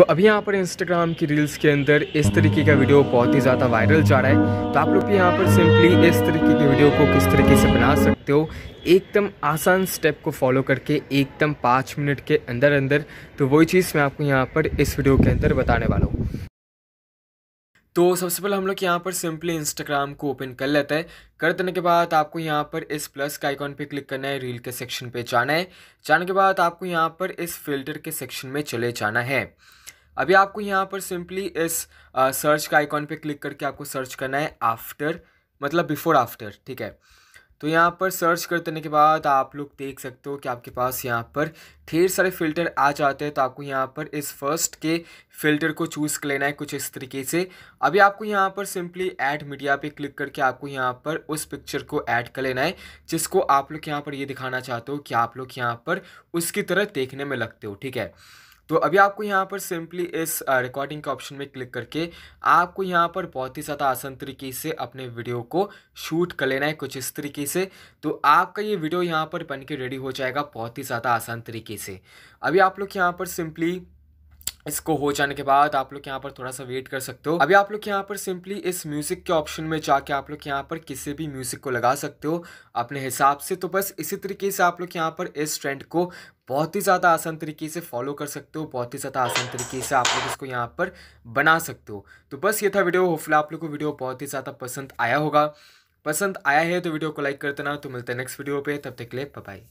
तो अभी यहाँ पर इंस्टाग्राम की रील्स के अंदर इस तरीके का वीडियो बहुत ही ज़्यादा वायरल जा रहा है तो आप लोग भी यहाँ पर सिंपली इस तरीके की वीडियो को किस तरीके से बना सकते हो एकदम आसान स्टेप को फॉलो करके एकदम पाँच मिनट के अंदर अंदर तो वही चीज़ मैं आपको यहाँ पर इस वीडियो के अंदर बताने वाला हूँ तो सबसे पहले हम लोग यहाँ पर सिंपली इंस्टाग्राम को ओपन कर लेते हैं कर देने के बाद आपको यहाँ पर इस प्लस का आइकॉन पे क्लिक करना है रील के सेक्शन पे जाना है जाने के बाद आपको यहाँ पर इस फिल्टर के सेक्शन में चले जाना है अभी आपको यहाँ पर सिंपली इस सर्च का आइकॉन पे क्लिक करके आपको सर्च करना है आफ्टर मतलब बिफोर आफ्टर ठीक है तो यहाँ पर सर्च कर देने के बाद आप लोग देख सकते हो कि आपके पास यहाँ पर ढेर सारे फ़िल्टर आ जाते हैं तो आपको यहाँ पर इस फर्स्ट के फ़िल्टर को चूज़ कर लेना है कुछ इस तरीके से अभी आपको यहाँ पर सिंपली ऐड मीडिया पे क्लिक करके आपको यहाँ पर उस पिक्चर को ऐड कर लेना है जिसको आप लोग यहाँ पर ये यह दिखाना चाहते हो कि आप लोग यहाँ पर उसकी तरह देखने में लगते हो ठीक है तो अभी आपको यहाँ पर सिंपली इस रिकॉर्डिंग के ऑप्शन में क्लिक करके आपको यहाँ पर बहुत ही ज़्यादा आसान तरीके से अपने वीडियो को शूट कर लेना है कुछ इस तरीके से तो आपका ये वीडियो यहाँ पर बन के रेडी हो जाएगा बहुत ही ज़्यादा आसान तरीके से अभी आप लोग यहाँ पर सिंपली इसको हो जाने के बाद आप लोग यहाँ पर थोड़ा सा वेट कर सकते हो अभी आप लोग यहाँ पर सिंपली इस म्यूजिक के ऑप्शन में जाके आप लोग यहाँ पर किसी भी म्यूजिक को लगा सकते हो अपने हिसाब से तो बस इसी तरीके से आप लोग यहाँ पर इस ट्रेंड को बहुत ही ज़्यादा आसान तरीके से फॉलो कर सकते हो बहुत ही ज़्यादा आसान तरीके से आप लोग इसको यहाँ पर बना सकते हो तो बस ये था वीडियो होपफुल आप लोग को वीडियो बहुत ही ज़्यादा पसंद आया होगा पसंद आया है तो वीडियो को लाइक कर देना तो मिलते हैं नेक्स्ट वीडियो पर तब तक ले बाय